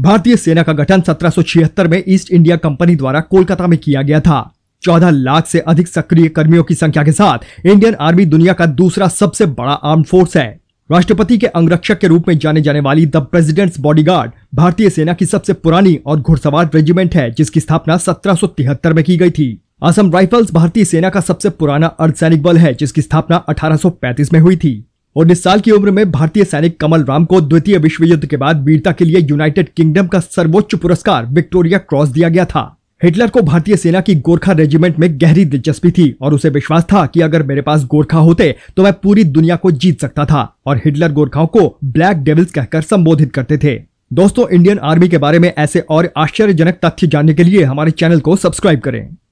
भारतीय सेना का गठन सत्रह में ईस्ट इंडिया कंपनी द्वारा कोलकाता में किया गया था 14 लाख से अधिक सक्रिय कर्मियों की संख्या के साथ इंडियन आर्मी दुनिया का दूसरा सबसे बड़ा आर्म फोर्स है राष्ट्रपति के अंगरक्षक के रूप में जाने जाने वाली द प्रेसिडेंट्स बॉडीगार्ड भारतीय सेना की सबसे पुरानी और घुड़सवार रेजिमेंट है जिसकी स्थापना सत्रह में की गई थी असम राइफल्स भारतीय सेना का सबसे पुराना अर्धसैनिक बल है जिसकी स्थापना अठारह में हुई थी उन्नीस साल की उम्र में भारतीय सैनिक कमल राम को द्वितीय विश्व युद्ध के बाद वीरता के लिए यूनाइटेड किंगडम का सर्वोच्च पुरस्कार विक्टोरिया क्रॉस दिया गया था हिटलर को भारतीय सेना की गोरखा रेजिमेंट में गहरी दिलचस्पी थी और उसे विश्वास था कि अगर मेरे पास गोरखा होते तो मैं पूरी दुनिया को जीत सकता था और हिटलर गोरखाओं को ब्लैक डेविल्स कहकर संबोधित करते थे दोस्तों इंडियन आर्मी के बारे में ऐसे और आश्चर्यजनक तथ्य जानने के लिए हमारे चैनल को सब्सक्राइब करें